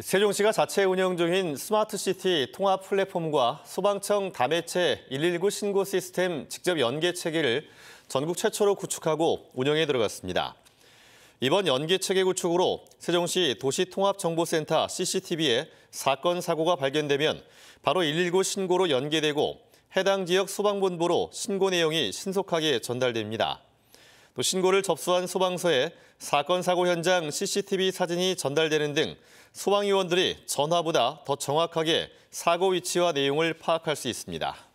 세종시가 자체 운영 중인 스마트시티 통합 플랫폼과 소방청 다매체 119 신고 시스템 직접 연계 체계를 전국 최초로 구축하고 운영에 들어갔습니다. 이번 연계 체계 구축으로 세종시 도시통합정보센터 CCTV에 사건 사고가 발견되면 바로 119 신고로 연계되고 해당 지역 소방본부로 신고 내용이 신속하게 전달됩니다. 또 신고를 접수한 소방서에 사건 사고 현장 CCTV 사진이 전달되는 등 소방요원들이 전화보다 더 정확하게 사고 위치와 내용을 파악할 수 있습니다.